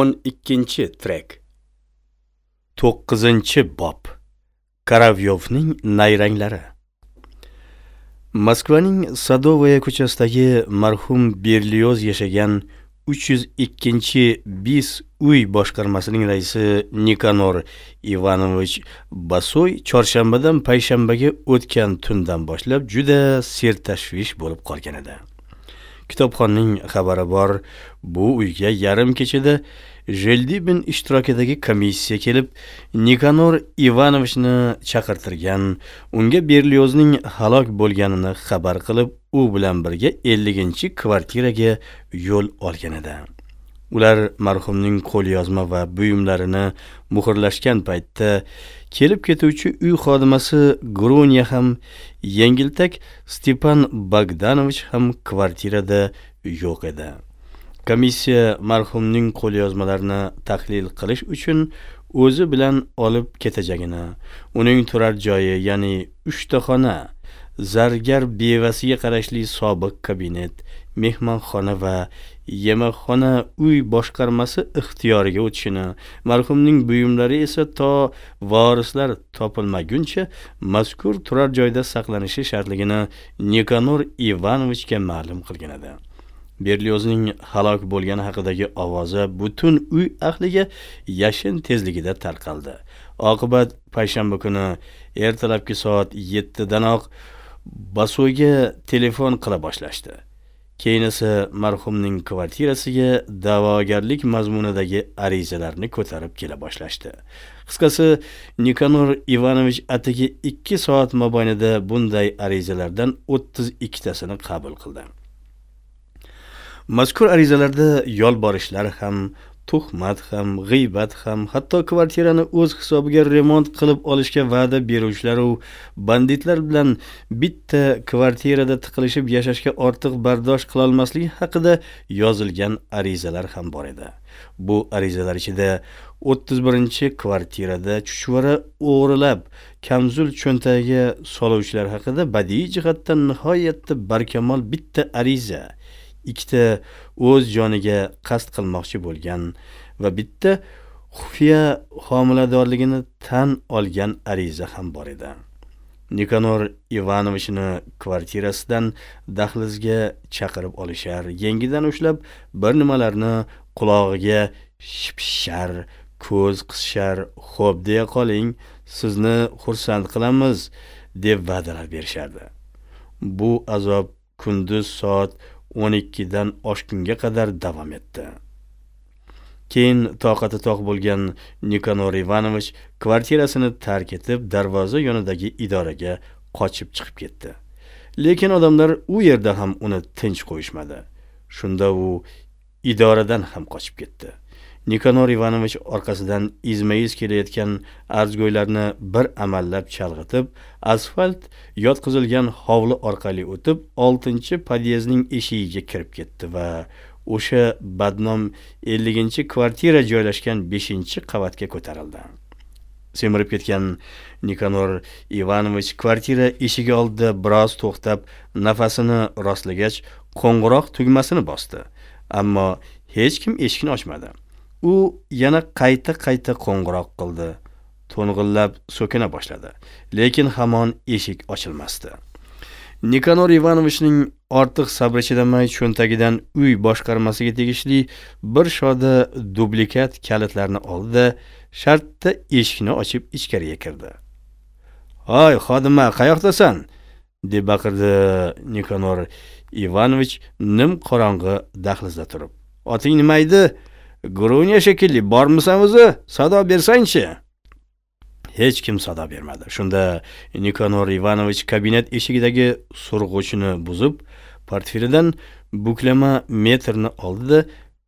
o'n ikkinchi trek to'qqizinchi bob karavyovning nayranglari moskvaning sadovaya ko'chasidagi marhum berlioz yashagan 302 bis uy boshqarmasining raisi nikanor ivanovich basoy chorshanbadan payshanbaga o'tgan tundan boshlab juda sertashvish bo'lib qolgan edi kitobxonning xabari bor bu uyga yarim kechada Jeldibin ishtirokidagi komissiya kelib Nikanor Ivanovichni chaqirtirgan unga Berliozning halok bo'lganini xabar qilib u bilan birga 50 kvartiraga yo'l olgan edi Ular marhumning qo'lyozma va buyumlarini muhrlashgan paytda kelib ketuvchi uy xodimasi gruniya ham, yengiltak Stepan bogdanovich ham kvartirada yo'q edi. Komissiya marhumning qo'lyozmalarini tahlil qilish uchun o'zi bilan olib ketajagini, uning turar joyi, ya'ni uchta xona, zargar bevasiga qarashli sobiq kabinet mehmonxona va yemakxona uy boshqarmasi ixtiyoriga o'tishini marhumning buyumlari esa to vorislar topilmaguncha mazkur turar joyda saqlanishi shartligini nikanor ivanovichga ma'lum qilgan edi berliozning halok bo'lgani haqidagi ovoza butun uy ahliga yashin tezligida tarqaldi oqibat payshanba kuni ertalabki soat yettidanoq basoyga telefon qila boshlashdi keyin esa marhumning kvartirasiga da'vogarlik mazmunidagi arizalarni ko'tarib kela boshlashdi qisqasi nikanor ivanovich atigi ikki soat mobaynida bunday arizalardan o'ttiz ikkitasini qabul qildi mazkur arizalarda yolborishlar ham tuhmat ham g'iybat ham hatto kvartirani o'z hisobiga remont qilib olishga va'da beruvchilar u banditlar bilan bitta kvartirada tiqilishib yashashga ortiq bardosh qilolmasligi haqida yozilgan arizalar ham bor edi bu arizalar ichida 31 kvartirada chuchvara o'g'rilab kamzul cho'ntagiga soluvchilar haqida badiiy jihatdan nihoyatda barkamol bitta ariza ikkita o'z joniga qasd qilmoqchi bo'lgan va bitta xufiya homiladorligini tan olgan ariza ham bor edi nikanor ivanovichni kvartirasidan dahlizga chaqirib olishar yengidan ushlab bir nimalarni qulog'iga shipishar ko'z qisishar xo'p deya qoling sizni xursand qilamiz deb va'dalar berishardi bu azob kunduz soat 12 dan oshgunga qadar davom etdi. Keyin toqati toq bo'lgan nikonor Ivanovich kvartirasini tark etib, darvoza yonidagi idoraga qochib chiqib ketdi. Lekin odamlar u yerda ham uni tinch qo'yishmadi. Shunda u idoradan ham qochib ketdi. Nikonor Ivanovich orqasidan izma-iz kelayotgan arzgo'ylarni bir amallab chalg'itib, asfalt yotqizilgan hovli orqali o'tib, 6-podyezdning eshigiga kirib ketdi va o'sha badnom 50-kvartira joylashgan 5-qavatga ko'tarildi. semirib ketgan Nikonor Ivanovich kvartira eshigi oldida biroz to'xtab, nafasini rostlagach, qo'ng'iroq tugmasini bosdi. Ammo hech kim eshikni ochmadi. u yana qayta qayta qo'ng'iroq qildi to'ng'illab so'kina boshladi lekin hamon eshik ochilmasdi nikanor ivanovichning ortiq sabri chidamay cho'ntagidan uy boshqarmasiga tegishli bir shoda dublikat kalitlarni oldida shartta eshikni ochib ichkariga kirdi hoy xodima qayoqdasan deb baqirdi nikanor ivanovich nim qorong'i dahlizda turib oting nima edi gruniya shekilli bormisan o'zi sado bersangchi hech kim sado bermadi shunda nikonor ivanovich kabinet eshigidagi surg'uchni buzib portfelidan buklama metrni oldida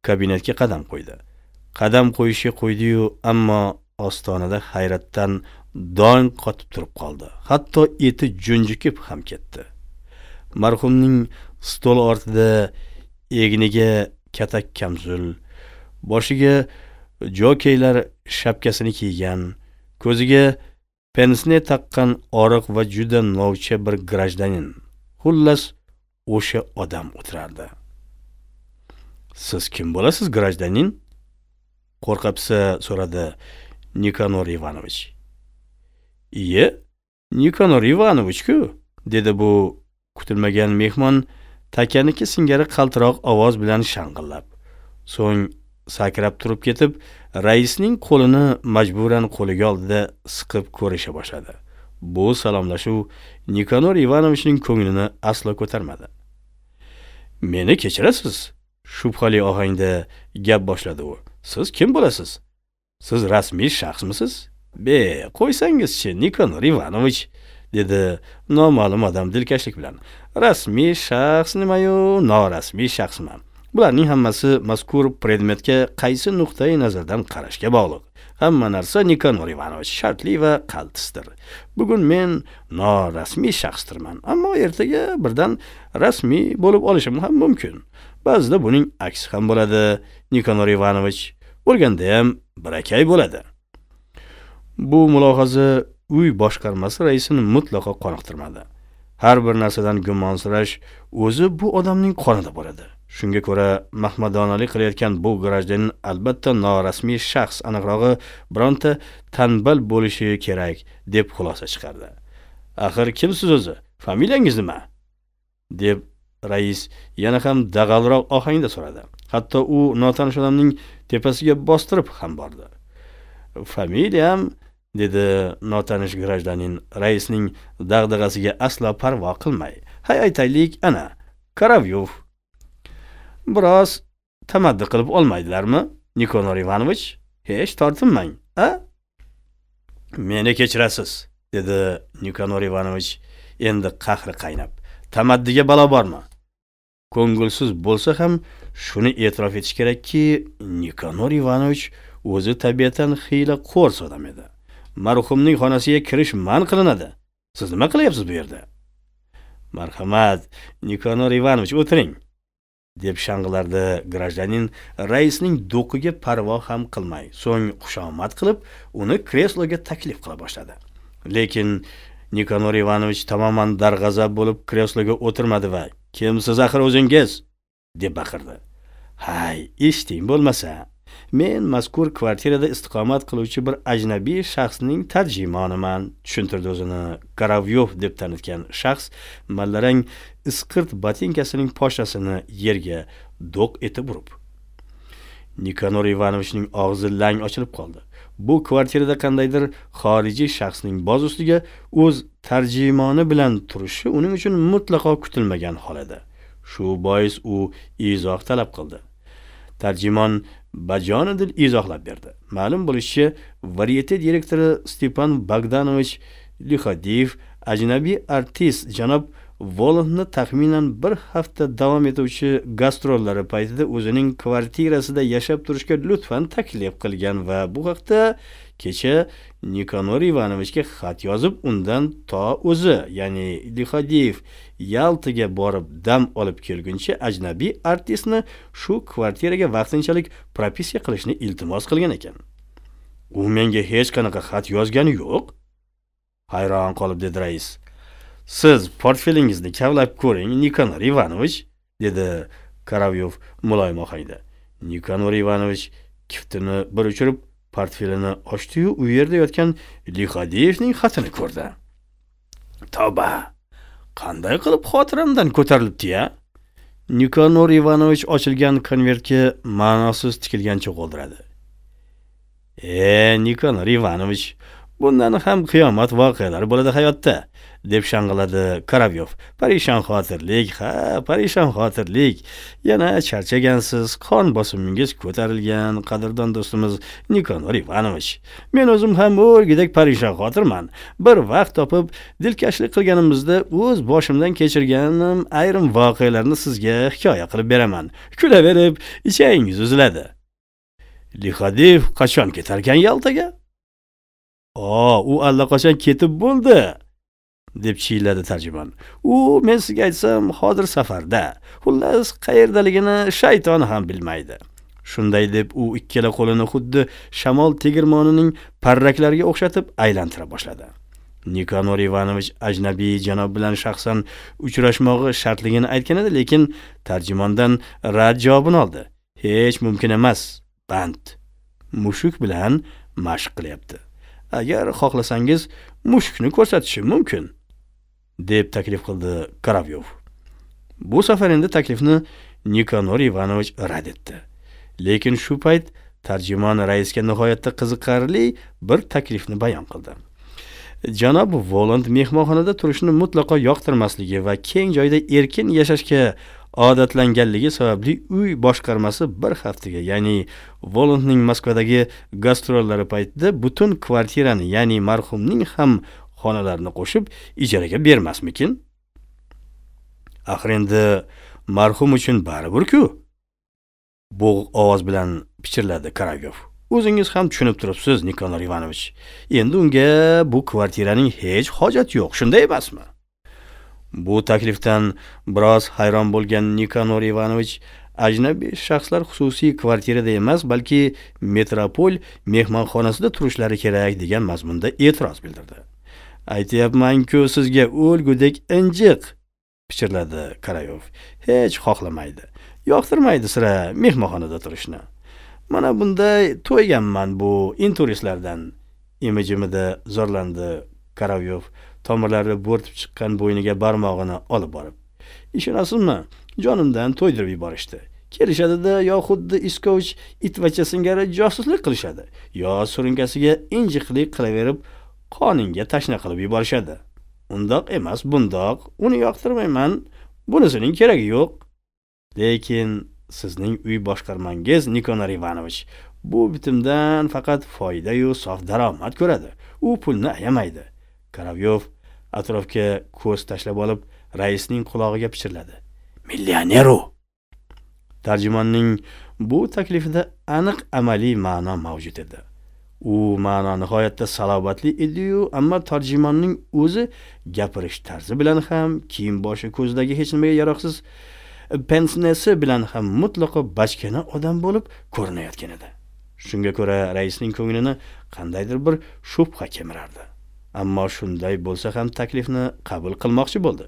kabinetga qadam qo'ydi qadam qo'yishga qo'ydi-yu, ammo ostonada hayratdan dong qotib turib qoldi hatto eti junjikib ham ketdi marhumning stol ortida egniga katak kamzul boshiga jokeylar shapkasini kiygan ko'ziga pensne taqqan oriq va juda novcha bir grajdanin xullas o'sha odam o'tirardi siz kim bo'lasiz grajdanin qo'rqabsa so'radi nikanor ivanovich iye nikanor ivanovichku dedi bu kutilmagan mehmon takaniki singari qaltiroq ovoz bilan shang'illab so'ng sakrab turib ketib raisning qo'lini majburan qo'liga oldida siqib ko'risha boshladi bu salomlashuv nikanor ivanovichning ko'nglini aslo ko'tarmadi meni kechirasiz shubhali ohangda gap boshladi u siz kim bo'lasiz siz rasmiy shaxsmisiz be qo'ysangizchi nikanor ivanovich dedi noma'lum odam dilkashlik bilan rasmiy shaxs nimayu norasmiy shaxsman Bularning hammasi mazkur predmetga qaysi nuqtai nazardan qarashga bog'liq. Hamma narsa nikonor Ivanovich shartli va qaltisdir. Bugun men norasmiy shaxsdirman, ammo ertaga birdan rasmiy bo'lib olishim ham mumkin. Ba'zida buning aksi ham bo'ladi. nikonor Ivanovich bo'lganda ham birakay bo'ladi. Bu mulohaza uy boshqarmasi raisini mutlaqo qoniqtirmadi. Har bir narsadan gumonsirash o'zi bu odamning qonida bo'ladi. Shunga ko'ra mahmadonalik qilayotgan bu grajdanin albatta norasmiy shaxs aniqrog'i bironta tanbal bo'lishi kerak deb xulosa chiqardi. Axir kimsiz o'zi? Familiyangiz nima? deb rais yana ham dag'alroq ohangda so'radi. Hatto u notanish odamning tepasiga bostirib ham bordi. Familiyam dedi notanish grajdanin raisning dag'dag'asiga aslo parvo qilmay. Hay aytaylik, ana Karavyov biroz tamaddi qilib olmaydilarmi nikonor ivanovich hech tortinmang a meni kechirasiz dedi nikonor ivanovich endi qahri qaynab tamaddiga balo bormi ko'ngilsiz bo'lsa ham shuni e'tirof etish kerakki nikonor ivanovich o'zi tabiatan xiyla qo'rs odam edi marhumning xonasiga kirish man qilinadi siz nima qilyapsiz bu yerda marhamat nikonor ivanovich o'tiring deb shang'illardi grajdanin raisning do'qiga parvo ham qilmay so'ng xushomad qilib uni kresloga taklif qila boshladi lekin nikonor ivanovich tamoman darg'azab bo'lib kresloga o'tirmadi va kimsiz axir o'zingiz deb baqirdi hay eshiting bo'lmasa men mazkur kvartirada istiqomat qiluvchi bir ajnabiy shaxsning tarjimoniman tushuntirdi o'zini karavyov deb tanitgan shaxs mallarang isqirt botinkasining poshasini yerga do'q etib urib nikanor ivanovichning og'zi lang ochilib qoldi bu kvartirada qandaydir xorijiy shaxsning boz ustiga o'z tarjimoni bilan turishi uning uchun mutlaqo kutilmagan hol edi shu bois u izoh talab qildi tarjimon bajonidil izohlab berdi ma'lum bo'lishicha variyete direktori stepan bogdanovich lihodiev ajnabiy artist janob volovni taxminan bir hafta davom etuvchi gastrollari paytida o'zining kvartirasida yashab turishga lutfan taklif qilgan va bu haqda kecha nikonor ivanovichga xat yozib undan to o'zi ya'ni lihodiev Yaltaga borib dam olib kelguncha ajnabiy artistni shu kvartiraga vaqtinchalik propiska qilishni iltimos qilgan ekan. U menga hech qanaqa xat yozgani yo'q. Hayron qolib dedi rais. Siz portfelingizni kavlab ko'ring, Nikonor Ivanovich, dedi Karavyov muloyim ohangda. Nikonor Ivanovich kiftini bir uchirib portfelini ochdi-yu, u yerda yotgan Lixadiyevning xatini ko'rdi. Tavba! qanday qilib xotiramdan ko'tarilibdi ya nikonor ivanovich ochilgan konvertga ma'nosiz tikilgancha qoldiradi e nikonor ivanovich bundan ham qiyomat voqealari bo'ladi hayotda deb shang'iladi karavyov parishon xotirlik ha parishon xotirlik yana charchagansiz qon bosimingiz ko'tarilgan qadrdon do'stimiz nikonor ivanovich men o'zim ham o'rgidek parishon xotirman bir vaqt topib dilkashlik qilganimizda o'z boshimdan kechirganim ayrim voqealarni sizga hikoya qilib beraman kulaverib ichangiz uziladi lihadev qachon ketarkan yaltaga o u allaqachon ketib bo'ldi deb chiyladi tarjimon u men sizga aytsam hozir safarda xullas qayerdaligini shayton ham bilmaydi shunday deb u ikkala qo'lini xuddi shamol tegirmonining parraklariga o'xshatib aylantira boshladi nikanor ivanovich ajnabiy janob bilan shaxsan uchrashmog'i shartligini aytgan edi lekin tarjimondan rad javobini oldi hech mumkin emas band mushuk bilan mashq qilyapti agar xohlasangiz mushukni ko'rsatishim mumkin deb taklif qildi karavyov bu safar endi taklifni nikonor ivanovich rad etdi lekin shu payt tarjimon raisga nihoyatda qiziqarli bir taklifni bayon qildi janob voland mehmonxonada turishni mutlaqo yoqtirmasligi va keng joyda erkin yashashga odatlanganligi sababli uy boshqarmasi bir haftaga ya'ni Volontning Moskvadagi gastrollari paytida butun kvartirani ya'ni marhumning ham xonalarini qo'shib ijaraga bermasmikin? Axir endi marhum uchun baribir-ku. bo'g'iq ovoz bilan pichirladi karagov O'zingiz ham tushunib turibsiz, Nikonor Ivanovich. Endi unga bu kvartiraning hech hojati yo'q, shunday emasmi? Bu taklifdan biroz hayron bo'lgan Nikanor Ivanovich ajnabiy shaxslar xususiy kvartirada emas, balki metropol mehmonxonasida turishlari kerak degan mazmunda e'tiroz bildirdi. Aytyapman-ku sizga o'lgudek injiq pichirladi Karayov. Hech xohlamaydi, yoqtirmaydi sira mehmonxonada turishni. Mana bunday to'yganman bu inturistlardan. Imijimida zorlandi Karayov. tomirlarini bo'rtib chiqqan bo'yniga barmog'ini olib borib ishonasizmi jonimdan to'ydirib yuborishdi kelishadida yo xuddi iskovich itvacha singari josuslik qilishadi yo surunkasiga injiqlik qilaverib qoningga tashna qilib yuborishadi undoq emas bundoq uni yoqtirmayman bunisining keragi yo'q lekin sizning uy boshqarmangiz nikonar ivanovich bu bitimdan faqat foydayu sof daromad ko'radi u pulni ayamaydi karavyov atrofga ko'z tashlab olib raisning qulog'iga pichirladi millioneru tarjimonning bu taklifida aniq amaliy ma'no mavjud edi u ma'no nihoyatda salobatli ediyu ammo tarjimonning o'zi gapirish tarzi bilan ham kiyim boshi ko'zidagi hech nimaga yaroqsiz pensnesi bilan ham mutlaqo bachkana odam bo'lib ko'rinayotgan edi shunga ko'ra raisning ko'nglini qandaydir bir shubha kemirardi ammo shunday bo'lsa ham taklifni qabul qilmoqchi bo'ldi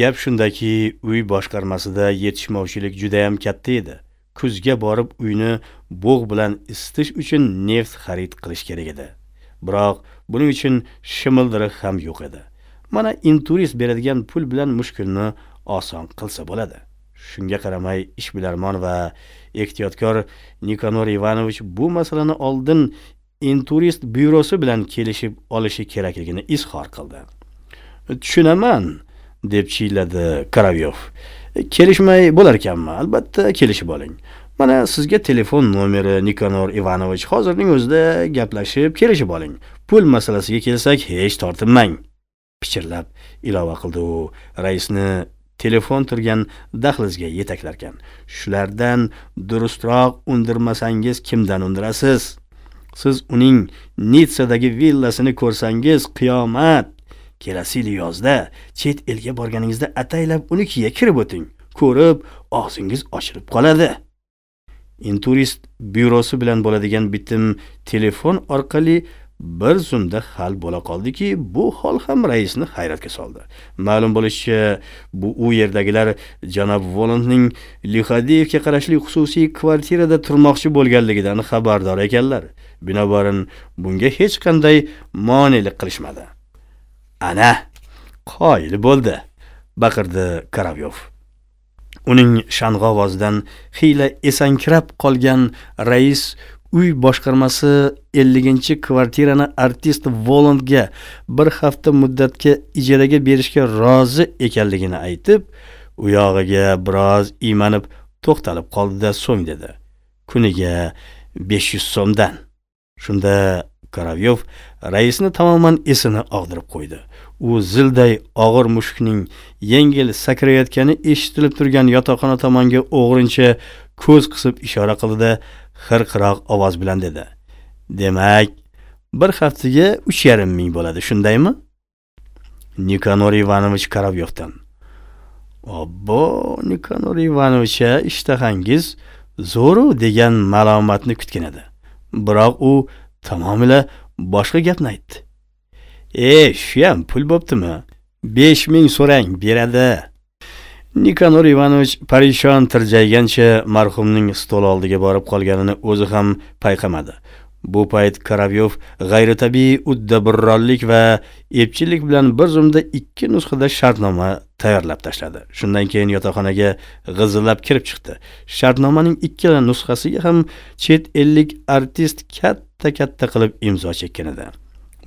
gap shundaki uy boshqarmasida yetishmovchilik juda ham katta edi kuzga borib uyni bug' bilan isitish uchun neft xarid qilish kerak edi biroq buning uchun shimildiriq ham yo'q edi mana inturist beradigan pul bilan mushkulni oson qilsa bo'ladi shunga qaramay ishbilarmon va ehtiyotkor nikonor ivanovich bu masalani oldin inturist byurosi bilan kelishib olishi kerakligini izhor qildi tushunaman deb chiyladi karavyov kelishmay bo'larkanmi albatta kelishib oling mana sizga telefon nomeri nikonor ivanovich hozirning o'zida gaplashib kelishib oling pul masalasiga kelsak hech tortinmang pichirlab ilova qildi u raisni telefon turgan dahlizga yetaklarkan shulardan durustroq undirmasangiz kimdan undirasiz siz uning nitsadagi villasini ko'rsangiz qiyomat kelasi yil yozda chet elga borganingizda ataylab unikiga kirib o'ting ko'rib og'zingiz ochilib qoladi inturist byurosi bilan bo'ladigan bitim telefon orqali bir zumda hal bo'la qoldiki bu hol ham raisni hayratga soldi ma'lum bo'lishicha bu u yerdagilar janob volandning lixadiyevga qarashli xususiy kvartirada turmoqchi bo'lganligidan xabardor ekanlar binobarin bunga hech qanday monelik qilishmadi ana qoyil bo'ldi baqirdi karavyov uning shang'i ovozidan xiyla esankirab qolgan rais uy boshqarmasi 50 kvartirani artist volandga bir hafta muddatga ijaraga berishga rozi ekanligini aytib, u yog'iga biroz iymanib to'xtalib qoldida so'ng dedi. Kuniga 500 so'mdan. Shunda Karavyov raisni tamoman esini og'dirib qo'ydi. u zilday og'ir mushukning yengil sakrayotgani eshitilib turgan yotoqxona tomonga o'g'rincha ko'z qisib ishora qildida xirqiroq ovoz bilan dedi demak bir haftaga uch yarim ming bo'ladi shundaymi nikonor ivanovich karavyovdan obbo nikonor ivanovich ishtahangiz zo'ru degan malomatni kutgan edi biroq u tamomila boshqa gapni aytdi e shuyam pul bo'ptimi besh ming so'rang beradi Nikanor Ivanovich parishon tirjaygancha marhumning stol oldiga borib qolganini o'zi ham payqamadi. Bu payt Karavyov g'ayritabiiy uddaburronlik va epchilik bilan bir zumda ikki nusxada shartnoma tayyorlab tashladi. Shundan keyin yotoqxonaga g'izillab kirib chiqdi. Shartnomaning ikkala nusxasiga ham chet ellik artist katta-katta qilib imzo chekkan edi.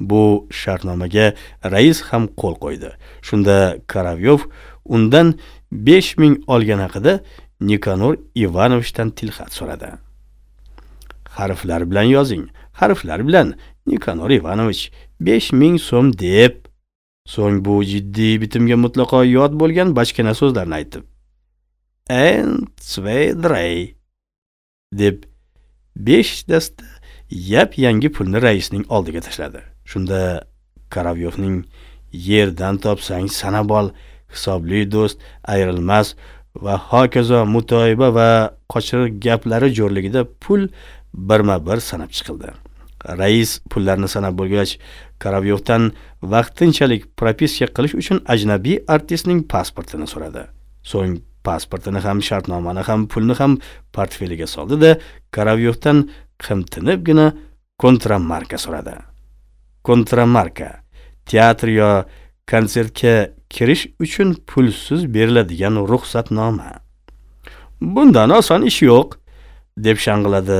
Bu shartnomaga rais ham qo'l qo'ydi. Shunda Karavyov undan besh ming olgan haqida nikanor ivanovichdan tilxat so'radi harflar bilan yozing harflar bilan nikanor ivanovich besh ming so'm deb so'ng bu jiddiy bitimga mutlaqo yod bo'lgan bachkana so'zlarni aytib en deb besh dasta yap yangi pulni raisning oldiga tashladi shunda karavyovning yerdan topsang sanab ol hisobli do'st ayrilmas va hokazo mutoyiba va qochiriq gaplari jo'rligida pul birma bir sanab chiqildi rais pullarni sanab bo'lgach karavyovdan vaqtinchalik propiska qilish uchun ajnabiy artistning pasportini so'radi so'ng pasportini ham shartnomani ham pulni ham portfeliga soldida karavyovdan qimtinibgina kontramarka so'radi kontramarka teatr yo konsertga kirish uchun pulsiz beriladigan ruxsatnoma bundan oson ish yo'q deb shang'iladi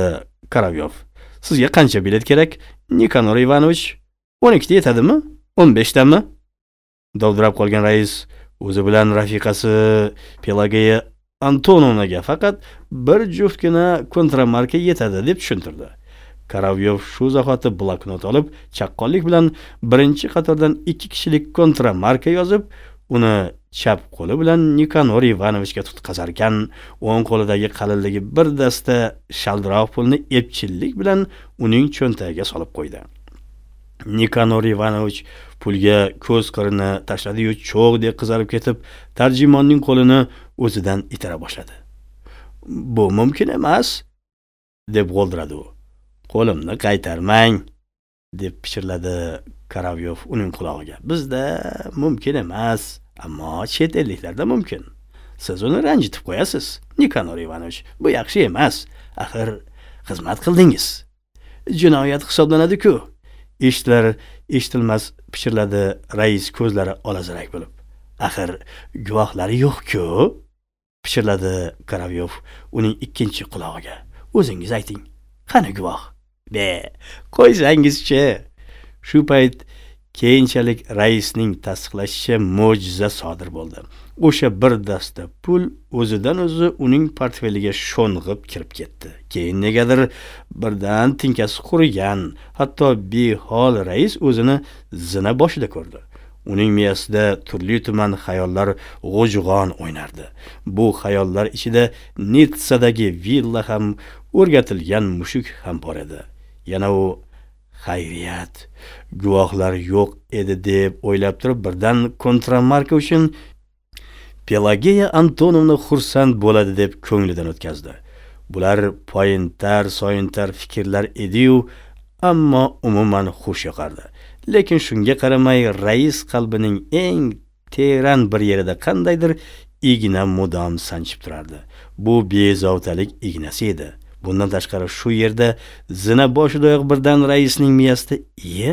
karavyov sizga qancha bilet kerak nikanor ivanovich o'n ikkita yetadimi o'n beshtami dovdirab qolgan rais o'zi bilan rafiqasi pelageya antonovnaga faqat bir juftgina kontramarka yetadi deb tushuntirdi Karavyov shu zahoti bloknot olib, chaqqonlik bilan birinchi qatordan ikki kishilik kontra marka yozib, uni chap qo'li bilan Nikanor Ivanovichga tutqazar ekan, o'ng qo'lidagi qalinligi bir dasta shaldiroq pulni epchillik bilan uning cho'ntagiga solib qo'ydi. Nikanor Ivanovich pulga ko'z qirini tashladi-yu cho'g'dek qizarib ketib, tarjimonning qo'lini o'zidan itara boshladi. Bu mumkin emas, deb g'oldiradi u. qo'limni qaytarmang deb pichirladi karavyov uning qulog'iga bizda mumkin emas ammo chet elliklarda mumkin siz uni ranjitib qo'yasiz nikanor ivanovich bu yaxshi emas axir xizmat qildingiz jinoyat hisoblanadiku eshitilar eshitilmas pichirladi rais ko'zlari olazarak bo'lib axir guvohlari yo'qku pichirladi karavyov uning ikkinchi qulog'iga o'zingiz ayting qani guvoh be qo'ysangizchi shu payt keyinchalik raisning tasdiqlashicha mo'jiza sodir bo'ldi o'sha bir dasta pul o'zidan o'zi uning portfeliga sho'ng'ib kirib ketdi keyin negadir birdan tinkasi qurigan hatto behol rais o'zini zina boshida ko'rdi uning miyasida turli tuman xayollar g'ujg'on o'ynardi bu xayollar ichida nitssadagi villa ham o'rgatilgan mushuk ham bor edi yana u xayriyat guvohlar yo'q edi deb o'ylab turib birdan kontramarka uchun pelageya antonovna xursand bo'ladi deb ko'nglidan o'tkazdi bular poyintar soyintar fikrlar ediyu ammo umuman xush yoqardi lekin shunga qaramay rais qalbining eng teran bir yerida qandaydir igna mudom sanchib turardi bu bezovtalik ignasi edi Bundan tashqari shu yerda zina boshidayoq birdan raisning miyasida iye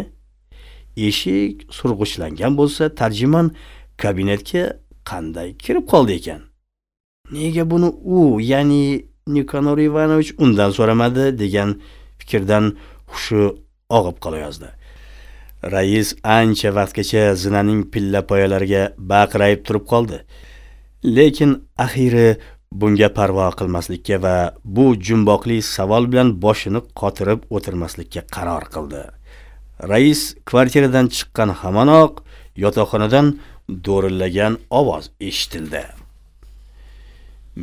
eshik surg'ichlangan bo'lsa, tarjimon kabinetga qanday kirib qoldi ekan? Nega buni u, ya'ni nikonor Ivanovich undan so'ramadi degan fikrdan hushi og'ib qolayozdi. Rais ancha vaqtgacha zinaning pilla poyalariga baqrayib turib qoldi. lekin axiri bunga parvo qilmaslikka va bu jumboqli savol bilan boshini qotirib o'tirmaslikka qaror qildi rais kvartiradan chiqqan hamonoq yotoqxonadan do'rillagan ovoz eshitildi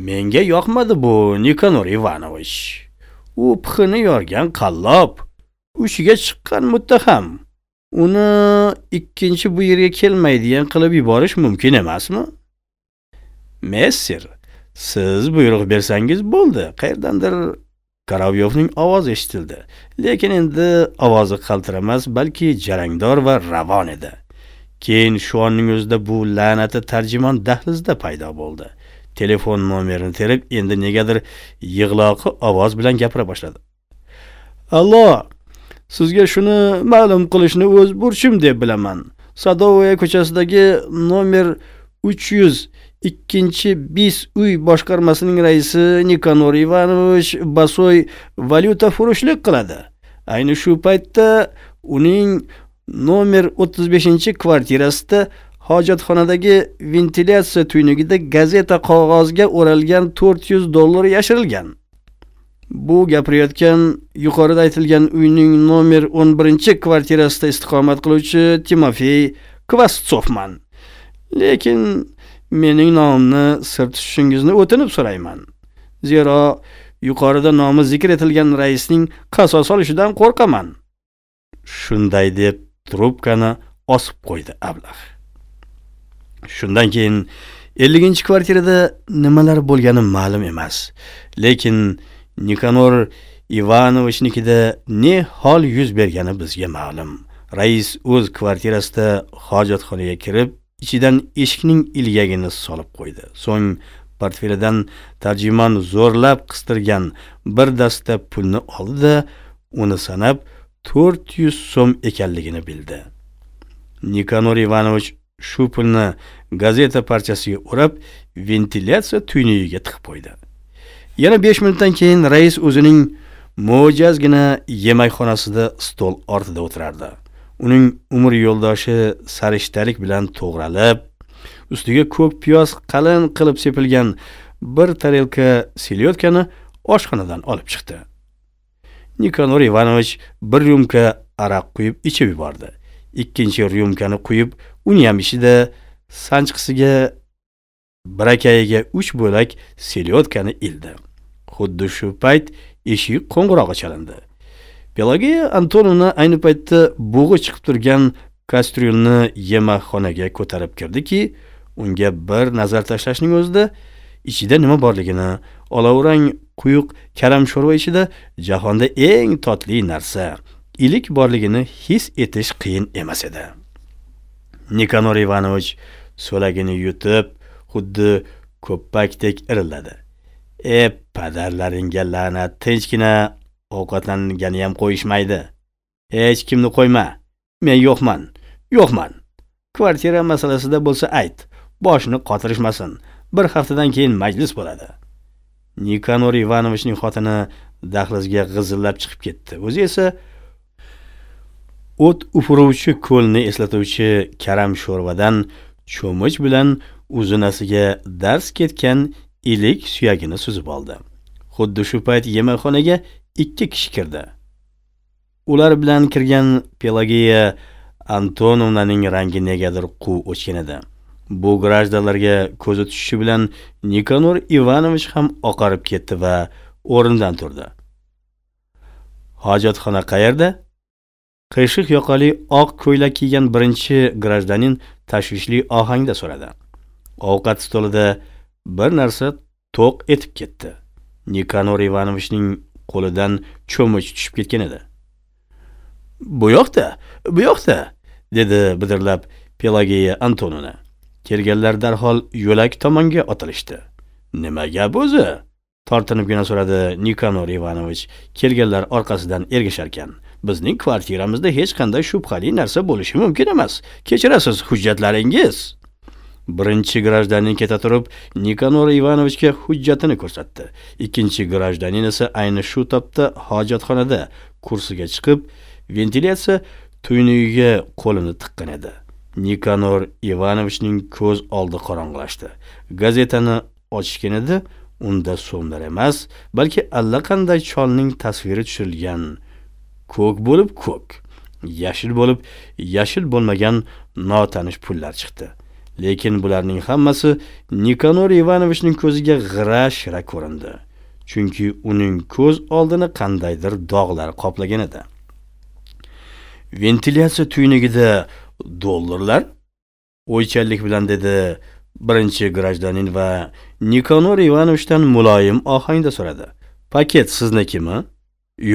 menga yoqmadi bu nikonor ivanovich u pixini yorgan qallob uchiga chiqqan muttaham uni ikkinchi bu yerga kelmaydigan qilib yuborish mumkin emasmi messer siz buyruq bersangiz bo'ldi qayerdandir karavyovning ovozi eshitildi lekin endi ovozi qaltiramas balki jarangdor va ravon edi keyin shu onning o'zida bu la'nati tarjimon dahlizda paydo bo'ldi telefon nomerini terib endi negadir yig'loqi ovoz bilan gapira boshladi allo sizga shuni ma'lum qilishni o'z burchim deb bilaman sadovaya ko'chasidagi nomer uch yuz ikkinchi bis uy boshqarmasining raisi nikanor ivanovich basoy valyutafurushlik qiladi ayni shu paytda uning nomer 35 kvartirasida hojatxonadagi ventilyatsiya tuynugida gazeta qog'ozga o'ralgan 400 dollar yashirilgan bu gapirayotgan yuqorida aytilgan uyning nomer 11 kvartirasida istiqomat qiluvchi timofey kvastsovman lekin mening nomimni sir tutishingizni o'tinib so'rayman. Zero yuqorida nomi zikr etilgan raisning qasos olishidan qo'rqaman. Shunday deb trubkani osib qo'ydi ablah. Shundan keyin 50-kvartirada nimalar bo'lgani ma'lum emas, lekin Nikanor Ivanovichnikida ne hol yuz bergani bizga ma'lum. Rais o'z kvartirasida hojatxonaga kirib, ichidan eshikning ilgagini solib qo'ydi so'ng portfelidan tarjimon zo'rlab qistirgan bir dasta pulni oldida uni sanab to'rt yuz so'm ekanligini bildi nikanor ivanovich shu pulni gazeta parchasiga o'rab ventilyatsiya tuynugiga tiqib qo'ydi yana besh minutdan keyin rais o'zining mo'jazgina yemakxonasida stol ortida o'tirardi uning umr yo'ldoshi sarishtalik bilan to'g'ralib ustiga ko'k piyoz qalin qilib sepilgan bir tarelka selyotkani oshxonadan olib chiqdi nikonor ivanovich bir ryumka aroq quyib ichib yubordi ikkinchi ryumkani quyib uni ham ichida sanchqisiga birakayiga uch bo'lak selyotkani ildi xuddi shu payt eshik qo'ng'irog'i chalindi Pelageya Antonovna ayni paytda bo'g'i chiqib turgan kastryulni yemakxonaga ko'tarib kirdiki, unga bir nazar tashlashning o'zida ichida nima borligini, olavrang quyuq karam sho'rva ichida jahonda eng totli narsa ilik borligini his etish qiyin emas edi. Nikanor Ivanovich so'lagini yutib, xuddi ko'ppakdek irilladi. E padarlaringga la'nat, tinchgina ham qo'yishmaydi hech kimni qo'yma men yo'qman yo'qman kvartira masalasida bo'lsa ayt boshini qotirishmasin bir haftadan keyin majlis bo'ladi nikanor ivanovichning xotini dahlizga g'izillab chiqib ketdi o'zi esa o't ufuruvchi ko'lni eslatuvchi karam sho'rvadan cho'mich bilan uzunasiga dars ketgan ilik suyagini suzib oldi xuddi shu payt yemakxonaga ikki kishi kirdi ular bilan kirgan pelageya antonovnaning rangi negadir quv o'chgan edi bu grajdalarga ko'zi tushishi bilan nikanor ivanovich ham oqarib ketdi va o'rnidan turdi hojatxona qayerda qiyshiq yoqali oq ko'ylak kiygan birinchi grajdanin tashvishli ohangda so'radi ovqat stolida bir narsa to'q etib ketdi nikanor ivanovichning qo'lidan cho'mich tushib ketgan edi. Bu yoqda, bu yoqda, dedi bidirlab pelageya Antonina. Kelganlar darhol yo'lak tomonga otilishdi. Nima gap o'zi? tortinibgina so'radi Nikanor Ivanovich. Kelganlar orqasidan ergashar ekan. Bizning kvartiramizda hech qanday shubhali narsa bo'lishi mumkin emas. Kechirasiz, hujjatlaringiz. Birinchi grajdanin keta turib, nikonor Ivanovichga hujjatini ko'rsatdi. Ikkinchi grajdanin esa ayni shu topda hojatxonada kursiga chiqib, ventilyatsiya tuynugiga qo'lini tiqqan edi. nikonor Ivanovichning ko'z oldi qorong'ilashdi. Gazetani ochgan edi, unda so'mlar emas, balki allaqanday cholning tasviri tushirilgan. Ko'k bo'lib ko'k, yashil bo'lib yashil bo'lmagan notanish pullar chiqdi. Lekin bularning hammasi Nikanor Ivanovichning ko'ziga g'ira shira ko'rindi. Chunki uning ko'z oldini qandaydir dog'lar qoplagan edi. Ventilyatsiya tuynigida dollarlar o'ychanlik bilan dedi birinchi grajdanin va Nikanor Ivanovichdan muloyim ohangda so'radi. Paket siznikimi?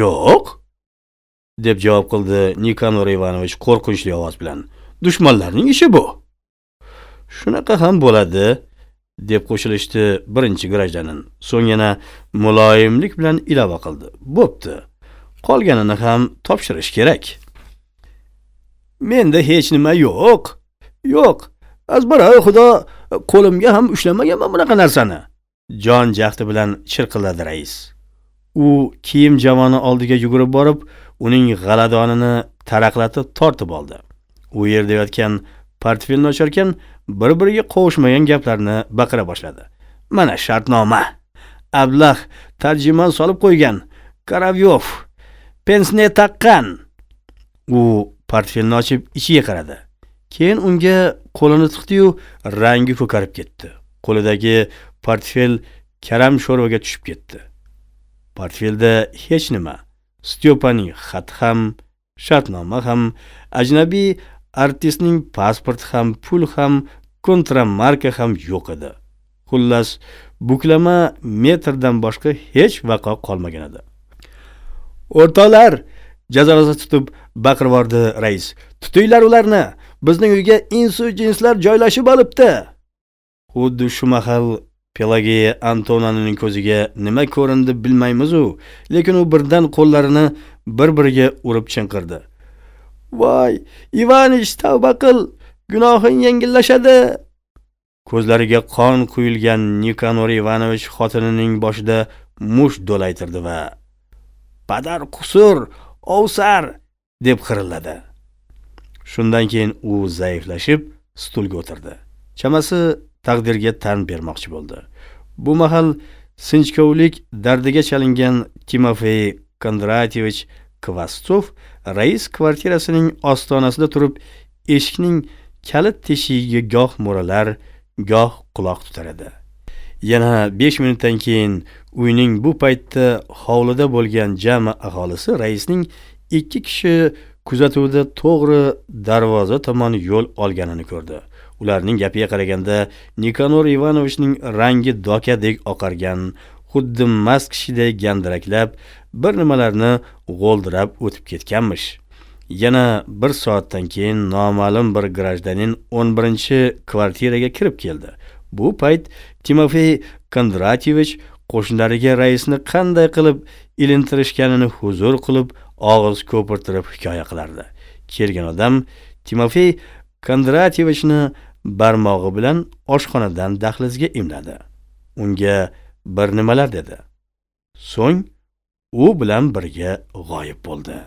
Yo'q, deb javob qildi Nikanor Ivanovich qo'rqinchli ovoz bilan. Dushmanlarning ishi bu. shunaqa ham bo'ladi deb qo'shilishdi birinchi grajdanin so'ng yana muloyimlik bilan ilova qildi bo'pti qolganini ham topshirish kerak menda hech nima yo'q yo'q azbara xudo qo'limga ham ushlamaganman bunaqa narsani jon jahdi bilan chirqilladi rais u kiyim javoni oldiga yugurib borib uning g'aladonini taraqlatib tortib oldi u yerda yotgan portfelni ocharkan bir biriga qovushmagan gaplarni baqira boshladi mana shartnoma ablah tarjimon solib qo'ygan karavyov pensne taqqan u portfelni ochib ichiga qaradi keyin unga qo'lini tiqdiyu rangi ko'karib ketdi qo'lidagi portfel karam sho'rvaga tushib ketdi portfelda hech nima stepaning xati ham shartnoma ham ajnabiy artistning pasporti ham pul ham kontramarka ham yo'q edi xullas buklama metrdan boshqa hech vaqo qolmagan edi o'rtoqlar jazoraza tutib baqirvordi rais tutinglar ularni bizning uyga insu jinslar joylashib olibdi xuddi shu mahal pelageya antonaning ko'ziga nima ko'rindi bilmaymizu lekin u birdan qo'llarini bir biriga urib chinqirdi voy ivanich tavba qil gunohing yengillashadi ko'zlariga qon quyilgan nikanor ivanovich xotinining boshida musht do'laytirdi va padar qusur ovsar deb qirilladi shundan keyin u zaiflashib stulga o'tirdi chamasi taqdirga tan bermoqchi bo'ldi bu mahal sinchkovlik dardiga chalingan timofey kondratyevich kvastov rais kvartirasining ostonasida turib eshikning kalit teshigiga goh mo'ralar goh quloq tutar edi yana besh minutdan keyin uyning bu paytda hovlida bo'lgan jami aholisi raisning ikki kishi kuzatuvda to'g'ri darvoza tomon yo'l olganini ko'rdi ularning gapiga qaraganda nikanor ivanovichning rangi dokadek oqargan xuddi mast kishiday gandiraklab bir nimalarni g'o'ldirab o'tib ketganmish yana bir soatdan keyin noma'lum bir grajdanin o'n birinchi kvartiraga kirib keldi bu payt timofey kondratyevich qo'shnilariga raisni qanday qilib ilintirishganini huzur qilib og'iz ko'pirtirib hikoya qilardi kelgan odam timofey kondratyevichni barmog'i bilan oshxonadan dahlizga imladi unga bir nimalar dedi so'ng u bilan birga g'oyib bo'ldi